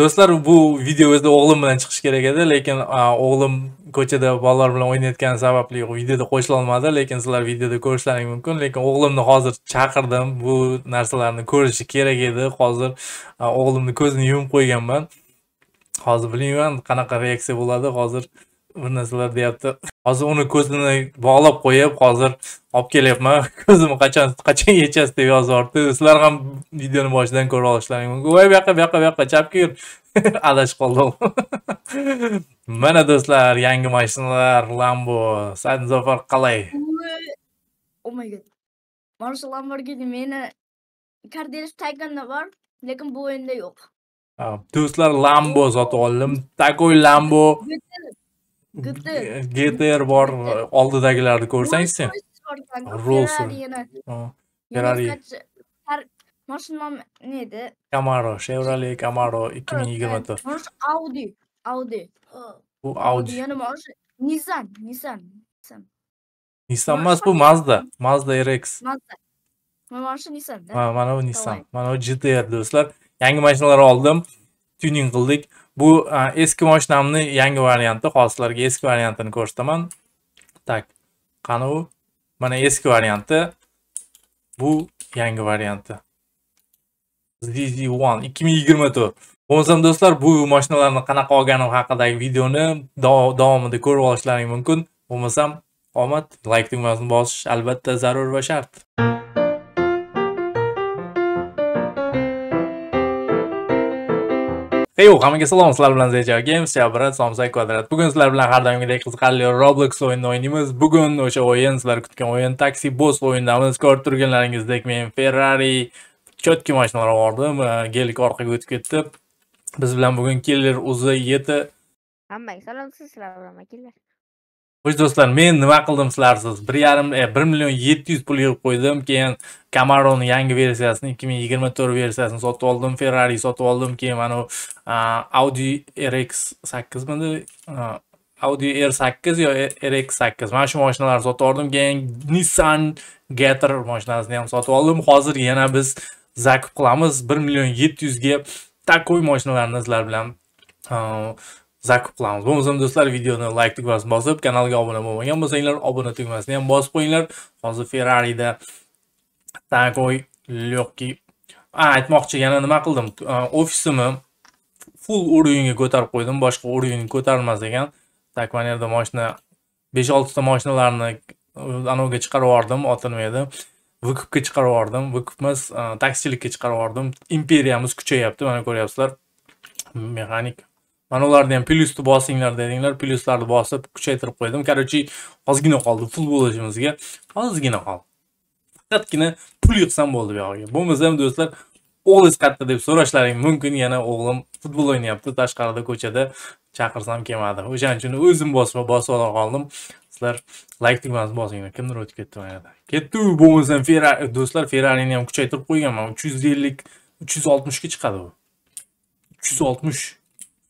do'stlar bu video o'zida o'g'lim bilan chiqish kerak edi lekin o'g'lim ko'chada bolalar bilan o'ynayotgani sababli videoda qo'shilolmadi lekin sizlar videoda ko'rishlaring mumkin lekin o'g'limni hozir chaqirdim bu narsalarni ko'rishi kerak edi hozir o'g'limni ko'zini yumib qo'yganman hozir bilmayman qanaqa reaksiya bo'ladi hozir bir deyapti hozir uni ko'zini bog'lab qo'yib hozir olib kelyapman ko'zimni qachon qachon yechasiz deb yozyapti sizlar ham videoni boshidan ko'ra olishlaring mumkin voy bu yoqqa bu yoqqa bu yoqqa chapga yur adashib qoldim mana do'stlar yangi mashinalar lambo san zafar qalay oh my god mana shu lamborghini meni kardesh tayganda bor lekin bu o'yinda yo'q do'stlar lambo sotib oldim такой lambo gtr bor oldidagilarni ko'rsang sen rols ferrari mashina nomi nedi camaro chevrolet camaro ikki ming yigirma to'rt audi audi bu audi yana nissan nissan nissan emas bu mazda mazda rx mazda mana nissan ha mana bu nissan mana bu gtr do'stlar yangi mashinalar oldim tyuning qildik bu e, eski moshinamni yangi varianti hozir sizlarga eski variantini ko'rsataman так qani u mana eski varianti bu yangi varianti zz1 2024 bo'lmasam do'stlar bu mashinalarni qanaqa olganim haqidagi videoni davomida ko'rib olishlaring mumkin bo'lmasam omad like tugmasini bosish albatta zarur va shart Hey, hammaga salom, sizlar bilan Zeja Games, Shabrat, Somsa Kvadrat. Bugun sizlar bilan har doimgidek qiziqarli Roblox o'yinini o'ynaymiz. Bugun o'sha o'yin, sizlar kutgan o'yin Taxi Boss o'yinidamiz. Ko'rib turganlaringizdek, men Ferrari chotki mashinalar bordim e, gelik orqaga o'tib ketdi. Biz bilan bugun Killer Uzi 7. Hammaga salom, sizlar bilan Killer. xo'sh do'stlar men nima qildim sizlarsiz bir yarim e, bir million yetti yuz pul yig'ib qo'ydim keyin kamaroni yangi versiyasini ikki ming yigirma to'rt versiyasini sotib oldim ferrari sotib oldim keyin mana audi rx sakkizmidi audi r sakkiz yo rx sakkiz mana shu moshinalarni sotib oldim keyin nissan Gator mashinasini ham sotib oldim hozir yana biz zakup qilamiz bir million yetti yuzga такой moshinalarni sizlar bilan zakib qilamiz bo'lmasam do'stlar videoni layk tugmasini bosib kanalga obuna bo'lmagan bo'lsanglar obuna tugmasini ham bosib qo'yinglar hozir ferrarida tagoy легкий a aytmoqchi yana nima qildim ofisimni full уровеньga ko'tarib qo'ydim boshqa уровень ko'tarmas ekan так manierda moshina besh oltita moshinalarni uh, anaviga chiqarib yubordim oti nima edi vkupga chiqarib yubordim vkupimiz uh, taksichilikka chiqarib yubordim imperiyamiz kuchayapti mana ko'ryapsizlar mexanik mana ularni ham plusni bosinglar dedinglar pluslarni bosib kuchaytirib qo'ydim короче ozgina qoldi futbolchimizga ozgina qoldi faqatgina pul yig'sam bo'ldi bu yog'iga bo'lmasam do'stlar o'g'lingiz qayerda deb so'rashlaring mumkin yana o'g'lim futbol o'ynayapti tashqarida ko'chada chaqirsam kelmadi o'shaning uchun o'zim bosma bosib ola qoldim Sizlar like tugmasini bosinglar kimdir o'tib ketdi manada ketdiu bo'lmasam do'stlar ni ham kuchaytirib qo'yganman 350 360 ga chiqadi u 360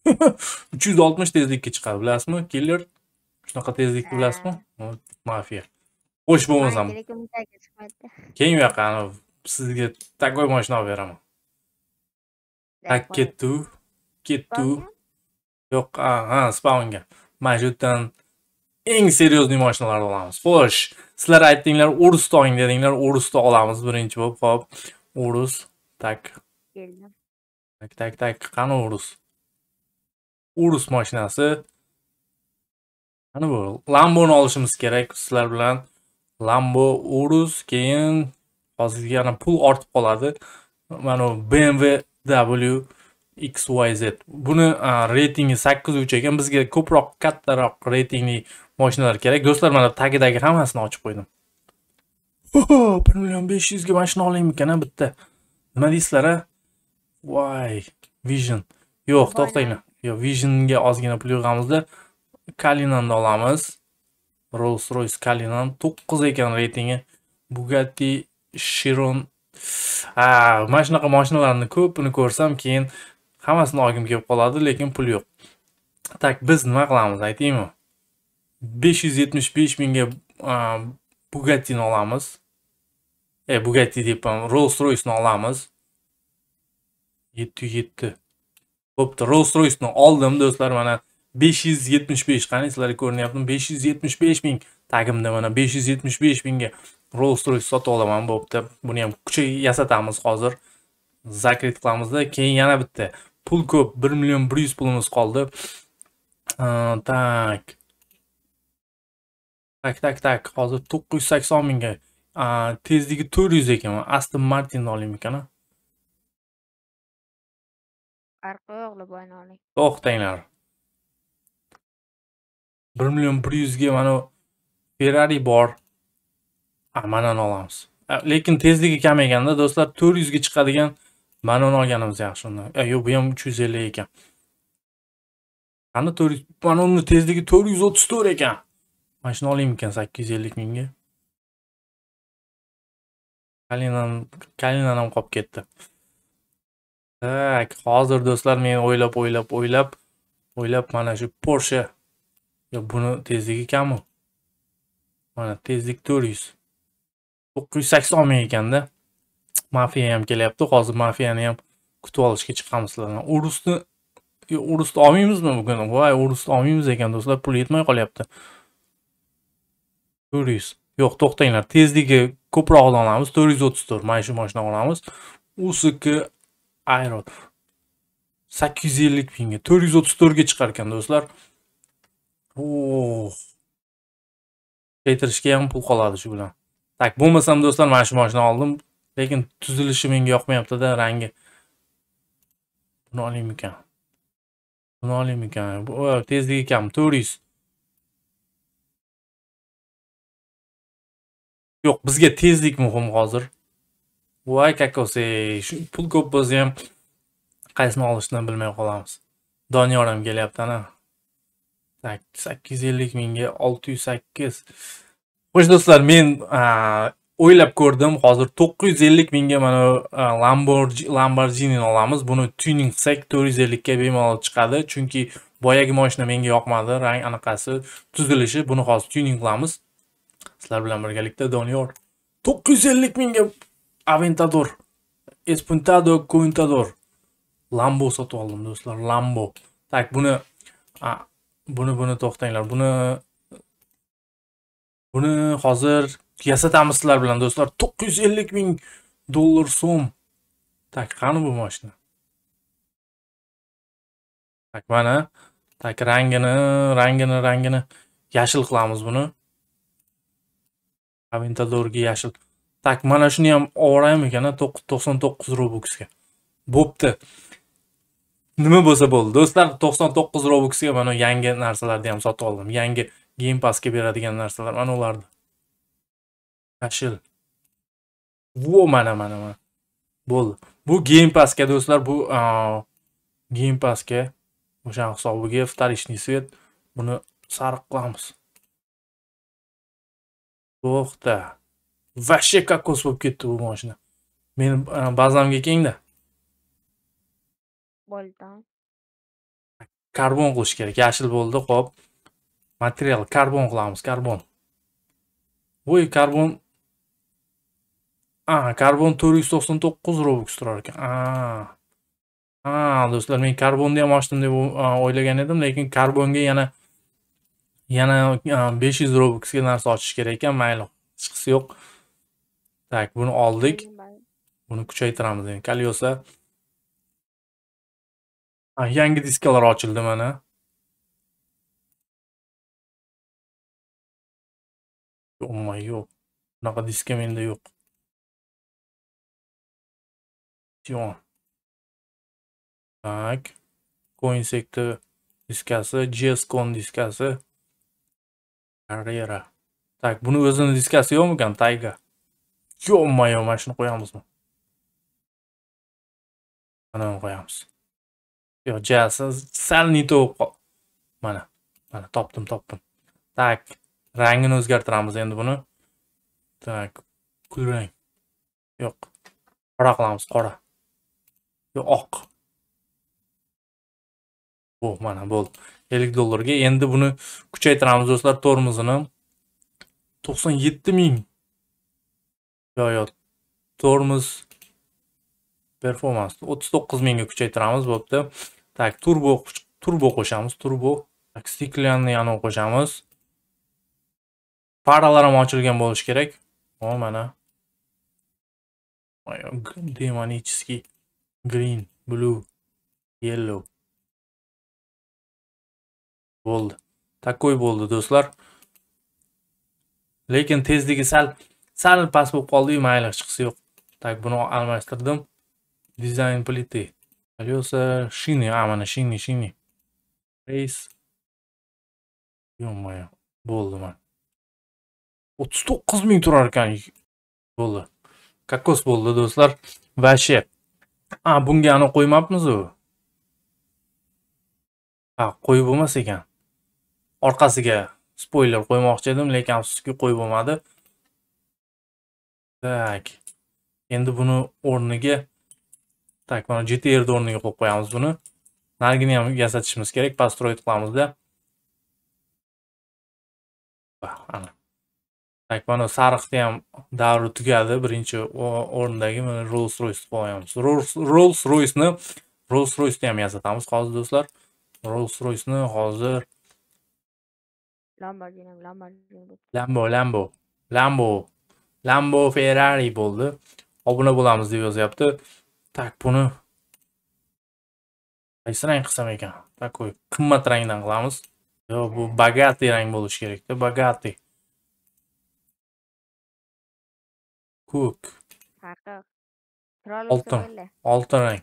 uch yuz oltmish tezlikka chiqadi bilasizmi killer shunaqa tezlikni bilasizmi mafiya xo'sh bo'lmasam keling u yoqqa sizga такой mashina olib beraman так ketdi ketdi yo'q ha spaunga mana shu yerdan eng seriyozniy mashinalarni olamiz xo'sh sizlar aytdinglar urusni oling dedinglar urusni olamiz birinchi bo'lib hop urus tak tak tak так qani urus urus mashinasi mana bu lamboni olishimiz kerak sizlar bilan lambo urus keyin hozirgi yana pul ortib qoladi mana bmw w xyz buni reytingi sakkiz uch ekan bizga ko'proq kattaroq reytingli moshinalar kerak do'stlar mana tagidagi hammasini ochib qo'ydim bir million besh yuzga mashina olaymikan ha, bitta nima deysizlar a voy vision yo'q to'xtanglar yo visionga ozgina pul yig'amizda kalinanni olamiz rolls royce kalinan to'qqiz ekan reytingi bugatti shiron ha mana shunaqa mashinalarni ko'pini ko'rsam keyin hammasini olgim kelib qoladi lekin pul yo'q так biz nima qilamiz aytaymi besh yuz yetmish besh mingga bugattini olamiz e bugatti deyapman rolls royceni olamiz yetti yetti Bo'pti, Rolls Royce ni oldim do'stlar, mana 575 qani sizlarga ko'rinyaptimi? 575 ming tagimda mana 575 mingga Rolls Royce sotib olaman, bo'pti. Buni ham kuchayib yasatamiz hozir. Zakrit qilamizda, keyin yana bitta pul ko'p, 1 million 100 pulimiz qoldi. Tak. Tak, tak, tak. Hozir 980 mingga tezligi 400 ekan. Aston martinni olaymi ekan. Farqi yo'q Liboyni To'xtanglar. 1 million 100 ga mana Ferrari bor. Amanani olamiz. Lekin tezligi kam ekanda do'stlar 400 ga chiqadigan manoni olganimiz yaxshi undan. Yo'q, bu ham 350 ekan. Qani 400 mana uni tezligi 434 ekan. Mana shuni olaymikan 850 mingga. Kalinan Kalinan ham qolib ketdi. Tak, hozir do'stlar men o'ylab, o'ylab, o'ylab, o'ylab mana shu Porsche yo buni tezligi kammi? Mana tezlik 400. 980 ming ekanda. Mafiya ham kelyapti. Hozir mafiyani ham kutib olishga chiqamiz sizlarni. Urusni urusni olmaymizmi bugun? Voy, urusni olmaymiz ekan do'stlar, pul yetmay qolyapti. 400. Yo'q, to'xtanglar. Tezligi ko'proq olamiz. 434 mana shu mashina olamiz. USK ayron sakkiz yuz ellik mingga to'rt yuz o'ttiz to'rtga chiqarkan do'stlar kaytirishga ham pul qoladi shu bilan Tak, bo'lmasam do'stlar mana shu mashinani oldim lekin tuzilishi menga yoqmayapti-da, rangi buni olaymi ekan buni olaymi ekan tezligi kam 400. yo'q bizga tezlik muhim hozir va kakose pul ko'p bo'lsayam qaysini olishni bilmay qolamiz doniyor ham kelyapti ana sakkiz yuz ellik mingga olti yuz sakkiz xo'sh do'stlar men o'ylab ko'rdim hozir to'qqiz yuz ellik mingga mana lamborghini olamiz buni tuning qilsak to'rt yuz ellikka bemalol chiqadi chunki boyagi moshina menga yoqmadi rang anaqasi tuzilishi buni hozir tuning qilamiz sizlar bilan birgalikda doniyor to'qqiz yuz ellik mingga aventador espuntado cointador lambo sotib oldim do'stlar lambo так buni a, buni buni to'xtanglar buni buni hozir yasatamiz sizlar bilan do'stlar 950 ming dollar so'm tak qani bu mashina tak mana tak rangini rangini rangini yashil qilamiz buni aventadorga yashil tak mana shuni ham oboraymi ekan to'qson to'qqiz robuksga bo'pti nima bo'lsa bo'ldi do'stlar to'qson to'qqiz robuksga mana yangi narsalarni ham sotib oldim yangi game passga beradigan narsalar mana ularni yashil vo mana mana mana bo'ldi bu game passga do'stlar bu game passga o'shani hisobiga вторичный svet buni sariq qilamiz to'xta vashe kokos bo'lib ketdi bu mashina meni bazamga kelingda bo'ldi karbon qilish kerak yashil bo'ldi hop material karbon qilamiz karbon voy karbon a karbon to'rt yuz to'qson to'qqiz robuks turar ekan a do'stlar men karbonni ham ochdim deb o'ylagan edim lekin karbonga yana yana besh yuz robuksga narsa ochish kerak ekan mayli hechqisi yo'q Tak buni oldik. Buni kuchaytiramiz endi. Kolyosa ah, yangi diskalar açıldı bana? Umma yok. Bunaqa diska menda yok? Tion. Tak. Coin sektor diskasi, JSCon diskası, Carrera. Tak, bunu diskası yok mu? yo'qmikan Tayga? Yo-moyo, mana shuni qo'yamizmi? Mana buni qo'yamiz. Yo, jalsiz salnito bo'lib qol. Mana, mana topdim, topdim. Tak, rangini o'zgartiramiz endi buni. Tak, kulrang. Yo'q. Qora qilamiz, qora. yo'q oq. Bu mana bo'ldi. 50 dollarga endi buni kuchaytiramiz do'stlar tormozini. 97 ming yoyoq tormoz performansni 39 mingga kuchaytiramiz bo'pti так turbo turbo qo'shamiz turbo так стеклянный qo'shamiz faralar ham ochilgan bo'lishi kerak o mana демонический green blue yellow bo'ldi такой bo'ldi do'stlar lekin tezligi sal sal past bo'lib qoldi mayli chiqisi yo'q так buni almashtirdim dizayn плиты колеса shini а mana shini shini reys yo moyo bo'ldi mana o'ttiz to'qqiz ming turar ekan bo'ldi kokos bo'ldi do'stlar vashe a bunga ani qo'ymabmizu ha qo'yib bo'lmas ekan orqasiga spoiler qo'ymoqchi edim lekin afsuski qo'yib bo'lmadi Так. Endi buni o'rniga Так, mana GTRni o'rniga qo'yib qo'yamiz buni. Nargini ham yasatishimiz kerak, да. qilamizda. Ana. Так, mana sariqni ham davri tugadi. Birinchi o'rindagi mana Rolls-Royce qo'yamiz. Rolls-Royce'ni Rolls-Royce'ni ham yasatamiz hozir do'stlar. Rolls-Royce'ni hozir Lamborghini, Lamborghini. Lambo, Lambo. Lambo. Lambo Ferrari bo'ldi obuna bo'lamiz deb yozyapti tak buni qaysi rang qilsam ekan такой qimmat rangdan qilamiz yo bu bogатый rang bo'lishi kerakda bogатый Kuk. oltin oltin rang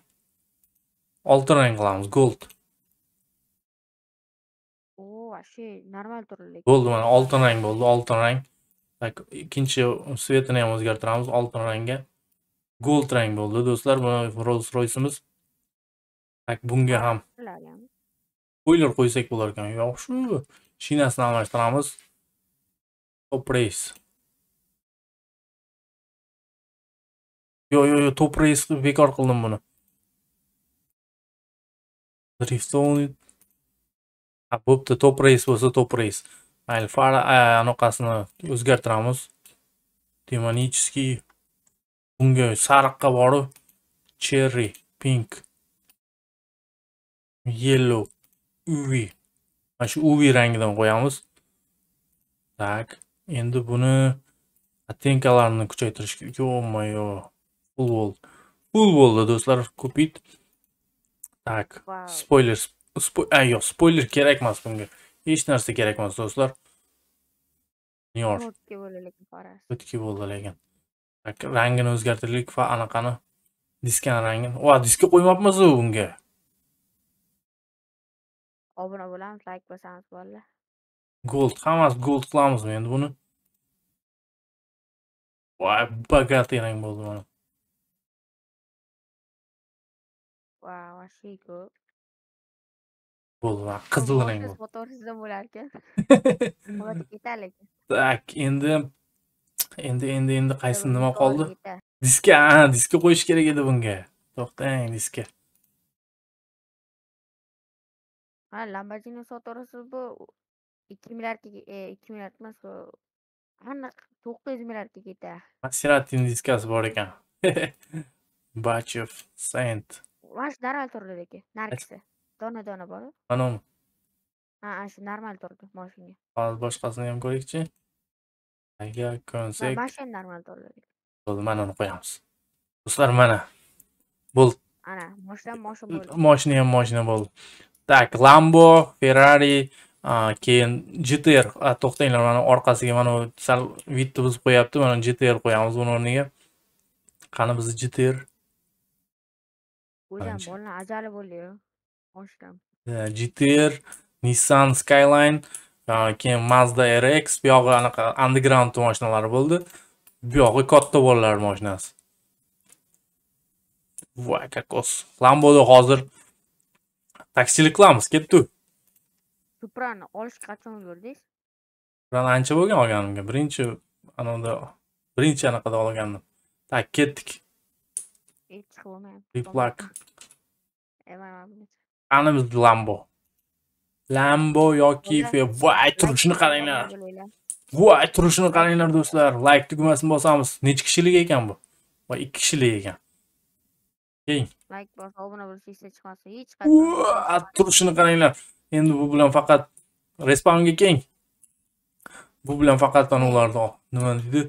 oltin rang qilamiz gold normal bo'ldi mana oltin rang bo'ldi oltin rang так ikkinchi svetini ham o'zgartiramiz oltin rangga gold rang bo'ldi do'stlar buni rolls roysimiz tak bunga ham spoyler qo'ysak bo'lar ekan yaxshi shinasini almashtiramiz top reys yo yo yo top race bekor qildim buni drift bo'pti top reys bo'lsa top reys alfa anaqasini o'zgartiramiz демонический bunga sariqqa borib cherry pink yellow uvi mana shu uvi rangidan qo'yamiz так endi buni оттенкаlarini kuchaytirish kerak yo moyo full wall bo'ldi do'stlar ko'pit так spoiler spo yo'q spoiler kerak emas bunga hech narsa kerak emas do'stlar o'tki bo'ldi lekin lekin rangini o'zgartirdik va anaqani diskani rangini va diska u bunga obuna bo'lamiz layk bosamiz bolalar gold hammasi gold qilamiz endi buni voy богатый rang bo'ldi mana va I Bo'lva qizil rang bo'ldi. bo'larkan. Hozir Tak, endi endi endi endi qaysi nima qoldi? Diska, a diska qo'yish kerak edi bunga. To'xtang, diska. Ha, Lamborghini sotorasi bu 2 milliardga, 2 e, milliard emas, aniq 900 milliardga ketadi. masiratini diskasi bor ekan. bachev Saint. Vash daral turdi lekin, narkisi. dona dona bor anavmi ha shu normal turdi moshina hozir boshqasini ham ko'raylikchi agar ko'nsak mashina normal turdi bo'ldi mana uni qo'yamiz do'stlar mana bo'ldi ana moshina moshina bo'ldi moshina ham moshina bo'ldi так lambo ferrari keyin gtr to'xtanglar mana orqasiga mana sal vitni buzib qo'yapti mana gtr qo'yamiz uni o'rniga qani bizni gtr o'zim bolani ajali bo'ldi oshna. Э, GTR, Nissan Skyline, keyin Mazda RX, bu yog'i anaqa underground mashinalar bo'ldi. Bu yog'i katta bolalar mashinasi. Voy, kakos. Lamboda hozir taksilik qilamiz, ketdi. Suprani olish qachon bo'ldingiz? Suprani ancha bo'lgan olganimga. Birinchi anavda birinchi anaqada olgandim. Ta, ketdik. Hech qilmayman. Replak. Eman, qani lambo lambo yoki voy turishini qaranglar voy turishini qaranglar do'stlar layk tugmasini bosamiz necha kishilik ekan bu voy ikki kishilik ekan keng hech turishini qaranglar endi bu bilan faqat respawnga keng bu bilan faqat mana ularni nima deydi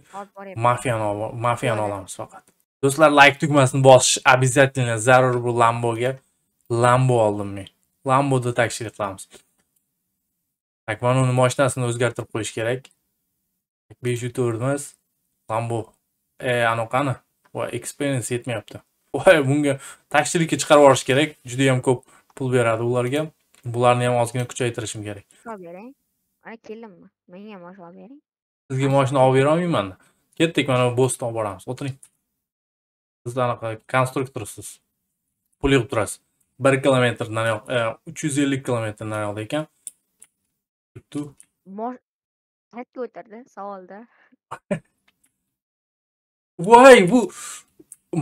mafiyani mafiyani olamiz faqat do'stlar layk tugmasini bosish обязательно zarur bu lamboga lambo oldim men lamboda taksilik qilamiz так mana o'zgartirib qo'yish kerak besh yuz to'rtimiz lambo e anaqani voy experience yetmayapti voy bunga takshirikka chiqarib yuborish kerak juda yam ko'p pul beradi ularga bularni ham ozgina kuchaytirishim kerak olib bering mana keldimmi menga ham osh olib bering sizga mashina olib berolmayman ketdik mana bo'ston boramiz o'tiring siz anaqa konstruktorsiz pul yig'ib turasiz bir kilometr yo'q e, uch yuz ellik kilometr naryoqda ekan qayerga o'tirdi savolda voy bu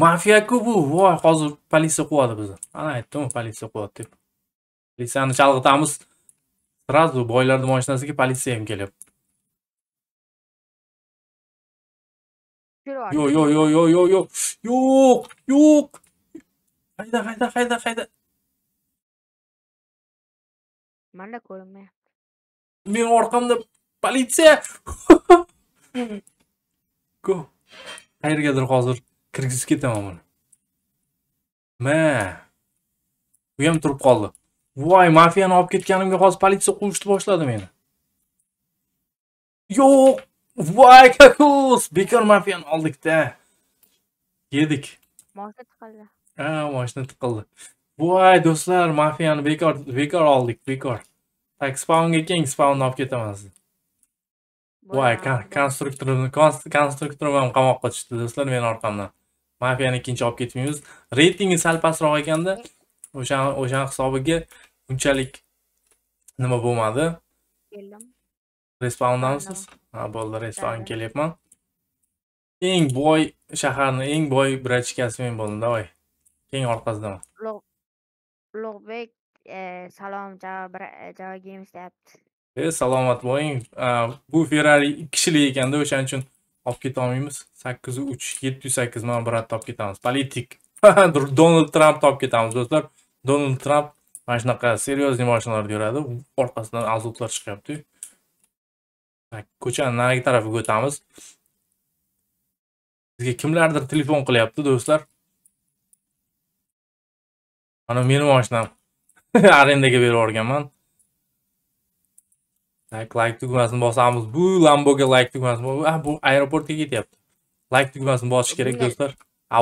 mafiyaku bu voy hozir politsiya quvadi bizni ana aytdimi politsiya quvadi deb politsiyani chalg'itamiz сразу boylarni mashinasiga politsiya ham kelyapti yo'q yo'q yo'q yo'q yo'q yo'q yo'q hayda hayda hayda hayda Mana ko'rinmayapti. Meni orqamda politsiya. Go. Qayergadir hozir kirgisi ketaman buni. Ma. Bu ham turib qoldi. Voy, mafiyani olib ketganimga hozir politsiya quvishni boshladi meni. Yo'q. Voy, kakus. Bekor mafiyani oldikda da Yedik. Mashina tiqildi. Ha, mashina tiqildi. Voy, do'stlar, mafiyani bekor bekor oldik, bekor. Tak, spawnga keng spawnni olib ketaman sizni. Voy, konstruktorni konstruktorim ham qamoqqa tushdi do'stlar meni orqamdan. Mafiyani ikkinchi olib ketmaymiz. Reytingi sal pastroq ekanda o'sha o'sha hisobiga unchalik nima bo'lmadi. Keldim. Respawndansiz? Ha, bo'ldi, respawn kelyapman. Eng boy shaharni, eng boy brachkasi men bo'ldim, davay. Keng orqasidaman. Ulug'bek salom javobigimiz deyapti e salomat bo'ling bu ferrari ikki kishilik ekanda o'shaning uchun olib ketolmaymiz sakkizu uch yetti yuz sakkiz mana brat olib ketamiz politik donald trampni olib ketamiz do'stlar donald tramp mana shunaqa серьезный mashinalarda yuradi orqasidan azotlar chiqyapti ko'chani narigi tarafiga o'tamiz bizga kimlardir telefon qilyapti do'stlar mana meni mashinam arendaga berib yuborganman like like tugmasini bosamiz bu lamboga like tugmasini ah bu aeroportga ketyapti like tugmasini bosish kerak do'stlar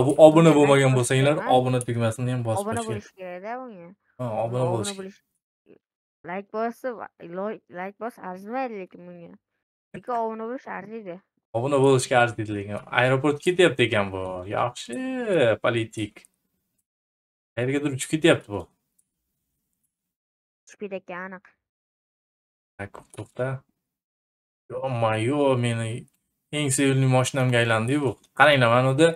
bu obuna bo'lmagan bo'lsanglar obuna tugmasini ham bosib obuna bo'lish kerakda bunga ha obuna bo'lish like bosib like bosib arzimaydi lekin bunga lekin obuna bo'lish arziydi obuna bo'lishga arziydi lekin aeroportga ketyapti ekan bu yaxshi politik qayergadir uchib ketyapti bu Kuchupidakka aniq. Ko'pda. Yomma yo meni eng sevimli mashinamga aylandi bu. Qaranglar mana bunda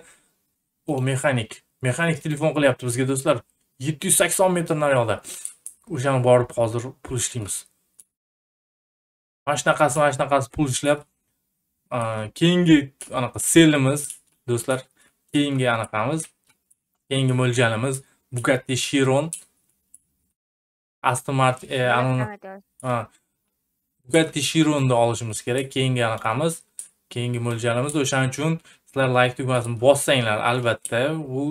u mexanik. Mexanik telefon qilyapti bizga do'stlar. 780 metr naryoqda. O'shani borib hozir pul ishlaymiz. Mana shunaqasi, mana shunaqasi pul ishlab keyingi anaqa selimiz do'stlar, keyingi anaqamiz, keyingi mo'ljalimiz Bugatti shiron Aston Martin, e, anani, Bugatti Chiron'ni olishimiz kerak. Keyingi anaqamiz, keyingi mo'ljalimiz o'shaning uchun sizlar like tugmasini bossanglar albatta bu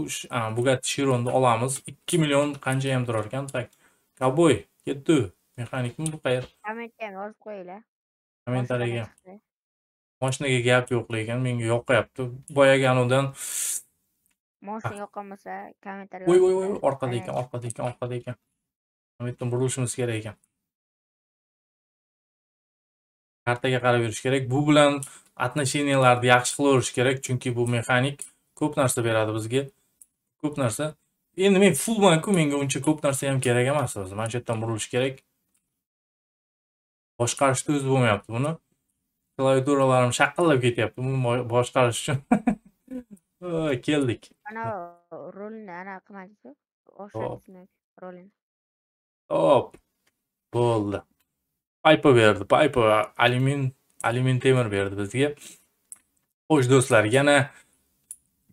Bugatti Chiron'ni olamiz. 2 million qancha ham turar ekan? так Cowboy, ketdi. Mexanikmi bu qayer? Kommentdan yozib qo'yinglar. Kommentariyaga. Mashinaga gap yo'q lekin menga yoqyapti. Boyagi anodan Mashina yoqmasa, kommentariyaga. Voy voy voy, orqada ekan, orqada ekan, orqada ekan. bu yerdan kerak ekan kartaga qarab yurish kerak bu bilan отношенияларni yaxshi qilaverish kerak chunki bu mexanik ko'p narsa beradi bizga ko'p narsa endi men fullmanku menga uncha ko'p narsa ham kerak emas o'zi mana shu yerdan burilish kerak boshqarishni o'zi bo'lmayapti buni klaviaturalarim shaqillab ketyapti buni boshqarish uchun keldik ana rulni ana qilmadingiz rolni hop bo'ldi paypa berdi paypa alyumin alyumin temir berdi bizga xo'sh do'stlar yana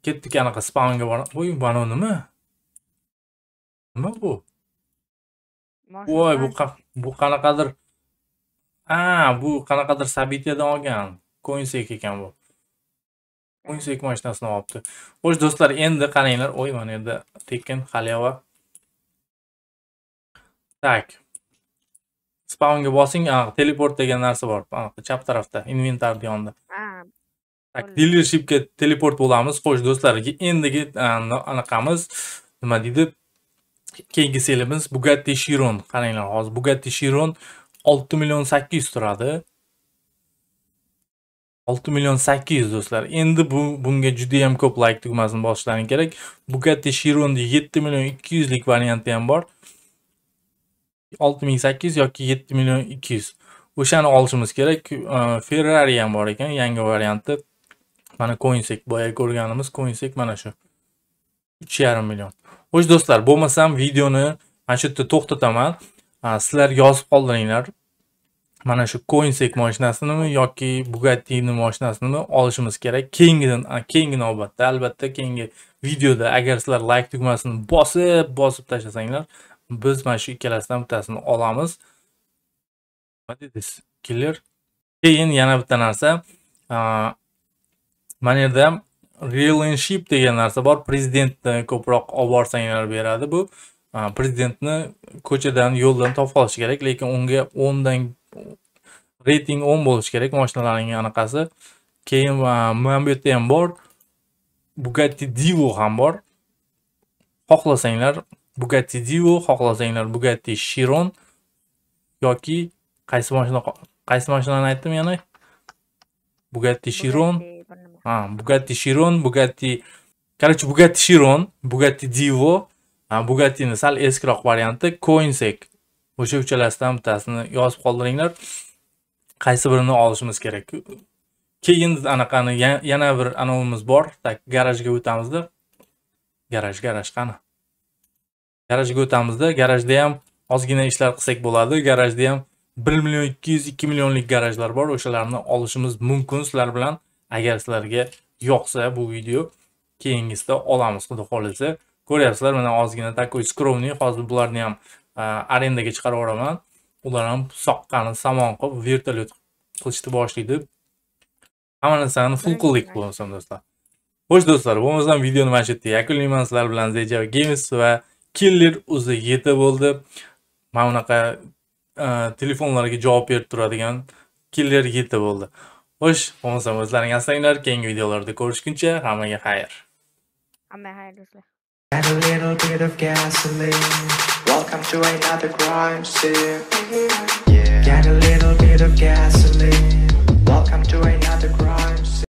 ketdik anaqa spamga voy mana nima nima bu voy bu bu qanaqadir a bu qanaqadir событиядан olgan koinsek ekan bu koinsek mashinasini olibdi xo'sh do'stlar endi qaranglar o'y mana endi tekin halyava так spawnga bosing teleport degan narsa bor chap tarafda inventarni yonida tak dilershipga teleport bo'lamiz xo'sh do'stlar endigi anaqamiz nima deydi keyingi selimiz bugatti Chiron. qaranglar hozir bugatti Chiron 6 million 800 turadi 6 million 800 do'stlar endi bu bunga juda ham ko'p like tugmasini bosishlaring kerak bugatti shironni 7 million 200 lik varianti ham bor olti ming sakkiz yoki yetti million ikki yuz o'shani olishimiz kerak ferrari ham bor ekan yangi varianti mana coinsek boya ko'rganimiz coinsek mana shu uch yarim million xo'sh do'stlar bo'lmasam videoni mana shu yerda to'xtataman sizlar yozib qoldiringlar mana shu coinsek mashinasini yoki bugattini mashinasini olishimiz kerak keyingidan keyingi navbatda albatta keyingi videoda agar sizlar layk like tugmasini bosib bosib tashlasanglar biz mana shu ikkalasidan bittasini olamiz nima dedingiz killer keyin yana bitta narsa mana yerda ham relationship degan narsa bor prezidentni ko'proq olib borsanglar beradi bu prezidentni ko'chadan yo'ldan topib qolish kerak lekin unga o'ndan reyting o'n bo'lishi kerak mashinalarning anaqasi keyin mana bu yerda ham bor bugatti divo ham bor xohlasanglar bugatti divo xohlasanglar bugatti shiron yoki qaysi mashina qaysi mashinani aytdim yana bugatti shiron ha bugatti shiron bugatti короче bugatti shiron bugatti divo bugattini sal eskiroq varianti koinsek o'sha uchalasidan bittasini yozib qoldiringlar qaysi birini olishimiz kerak keyin anaqani yana bir anovimiz bor так garajga o'tamizda garaj garaj qani garajga o'tamizda garajda ham ozgina ishlar qilsak bo'ladi garajda ham 1 million 200 2 millionlik garajlar bor o'shalarni olishimiz mumkin sizlar bilan agar sizlarga yoqsa bu video keyingisida olamiz xudo xohlasa ko'ryapsizlar mana ozgina такой скромный hozir bularni ham arendaga chiqarib yuboraman ular ham soqqani samon qilib vertolyot qilishni boshlaydi hamma narsani ful qildik bo'lmasam do'stlar xo'sh do'stlar bo'lmasam videoni mana shu yerda yakunlayman sizlar bilan zeja games va killer o'zi yeti bo'ldi mana bunaqa e, telefonlarga javob berib turadigan killer yeti bo'ldi xo'sh bo'lmasam o'zlaring asranglar keyingi videolarda ko'rishguncha hammaga xayr hammaga xayr do'stlar And a little bit of gasoline Welcome to another crime scene yeah. Got a little bit of gasoline Welcome to another